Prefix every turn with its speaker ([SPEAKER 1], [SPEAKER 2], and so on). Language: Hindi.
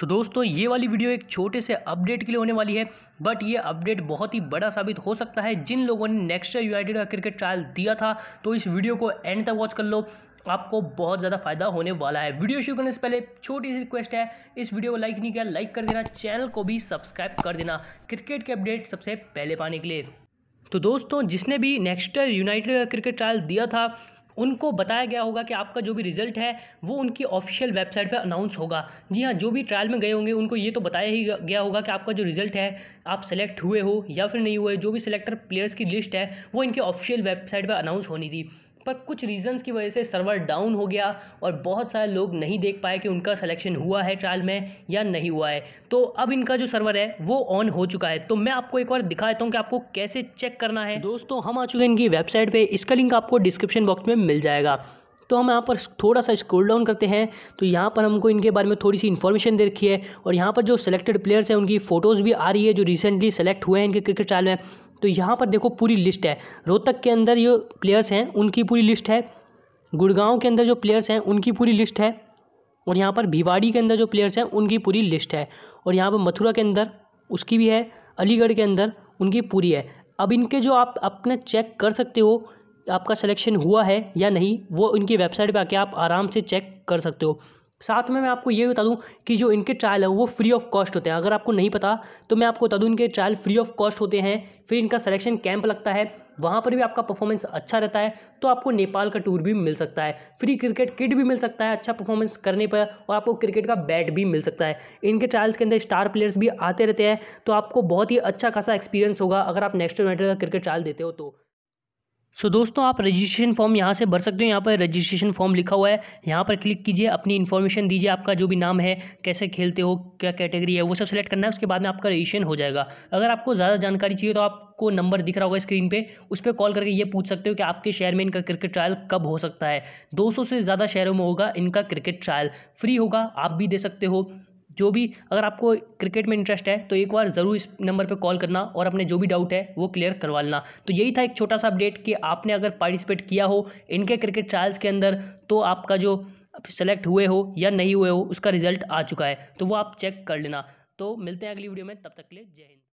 [SPEAKER 1] सो दोस्तों ये वाली वीडियो एक छोटे से अपडेट के लिए होने वाली है बट ये अपडेट बहुत ही बड़ा साबित हो सकता है जिन लोगों ने नेक्स्ट ईयर यूनाइटेड का क्रिकेट ट्रायल दिया था तो इस वीडियो को एंड तक वॉच कर लो आपको बहुत ज़्यादा फायदा होने वाला है वीडियो शुरू करने से पहले छोटी सी रिक्वेस्ट है इस वीडियो को लाइक नहीं किया लाइक कर देना चैनल को भी सब्सक्राइब कर देना क्रिकेट के अपडेट सबसे पहले पाने के लिए तो दोस्तों जिसने भी नेक्स्ट ईयर यूनाइटेड का क्रिकेट ट्रायल दिया था उनको बताया गया होगा कि आपका जो भी रिजल्ट है वो उनकी ऑफिशियल वेबसाइट पे अनाउंस होगा जी हाँ जो भी ट्रायल में गए होंगे उनको ये तो बताया ही गया होगा कि आपका जो रिजल्ट है आप सेलेक्ट हुए हो या फिर नहीं हुए जो भी सिलेक्टर प्लेयर्स की लिस्ट है वो इनकी ऑफिशियल वेबसाइट पर अनाउंस होनी थी पर कुछ रीज़न्स की वजह से सर्वर डाउन हो गया और बहुत सारे लोग नहीं देख पाए कि उनका सिलेक्शन हुआ है ट्रायल में या नहीं हुआ है तो अब इनका जो सर्वर है वो ऑन हो चुका है तो मैं आपको एक बार दिखा देता हूँ कि आपको कैसे चेक करना है दोस्तों हम आ चुके हैं इनकी वेबसाइट पर इसका लिंक आपको डिस्क्रिप्शन बॉक्स में मिल जाएगा तो हम यहाँ पर थोड़ा सा स्क्रोल डाउन करते हैं तो यहाँ पर हमको इनके बारे में थोड़ी सी इन्फॉर्मेशन दे रखी है और यहाँ पर जो सिलेक्टेड प्लेयर्स हैं उनकी फ़ोटोज़ भी आ रही है जो रिसेंटली सेलेक्ट हुए हैं इनके क्रिकेट ट्रायल में तो यहाँ पर देखो पूरी लिस्ट है रोहतक के अंदर जो प्लेयर्स हैं उनकी पूरी लिस्ट है गुड़गांव के अंदर जो प्लेयर्स हैं उनकी पूरी लिस्ट है और यहाँ पर भिवाड़ी के अंदर जो प्लेयर्स हैं उनकी पूरी लिस्ट है और यहाँ पर मथुरा के अंदर उसकी भी है अलीगढ़ के अंदर उनकी पूरी है अब इनके जो आप अपना चेक कर सकते हो आपका सिलेक्शन हुआ है या नहीं वो इनकी वेबसाइट पे आके आप आराम से चेक कर सकते हो साथ में मैं आपको ये बता दूं कि जो इनके ट्रायल है वो फ्री ऑफ कॉस्ट होते हैं अगर आपको नहीं पता तो मैं आपको बता दूं इनके ट्रायल फ्री ऑफ कॉस्ट होते हैं फिर इनका सिलेक्शन कैंप लगता है वहाँ पर भी आपका परफॉर्मेंस अच्छा रहता है तो आपको नेपाल का टूर भी मिल सकता है फ्री क्रिकेट किट भी मिल सकता है अच्छा परफॉर्मेंस करने पर और आपको क्रिकेट का बैट भी मिल सकता है इनके ट्रायल्स के अंदर स्टार प्लेयर्स भी आते रहते हैं तो आपको बहुत ही अच्छा खासा एक्सपीरियंस होगा अगर आप नेक्स्ट यूनाइटेड का क्रिकेट ट्रायल देते हो तो सो so, दोस्तों आप रजिस्ट्रेशन फॉर्म यहाँ से भर सकते हो यहाँ पर रजिस्ट्रेशन फॉर्म लिखा हुआ है यहाँ पर क्लिक कीजिए अपनी इन्फॉर्मेशन दीजिए आपका जो भी नाम है कैसे खेलते हो क्या कैटेगरी है वो सब सेलेक्ट करना है उसके बाद में आपका रजिस्ट्रेशन हो जाएगा अगर आपको ज़्यादा जानकारी चाहिए तो आपको नंबर दिख रहा होगा स्क्रीन पर उस पर कॉल करके ये पूछ सकते हो कि आपके शहर में इनका क्रिकेट ट्रायल कब हो सकता है दो से ज़्यादा शहरों में होगा इनका क्रिकेट ट्रायल फ्री होगा आप भी दे सकते हो जो भी अगर आपको क्रिकेट में इंटरेस्ट है तो एक बार ज़रूर इस नंबर पर कॉल करना और अपने जो भी डाउट है वो क्लियर करवा लेना तो यही था एक छोटा सा अपडेट कि आपने अगर पार्टिसिपेट किया हो इनके क्रिकेट ट्रायल्स के अंदर तो आपका जो सेलेक्ट हुए हो या नहीं हुए हो उसका रिजल्ट आ चुका है तो वो आप चेक कर लेना तो मिलते हैं अगली वीडियो में तब तक के लिए जय हिंद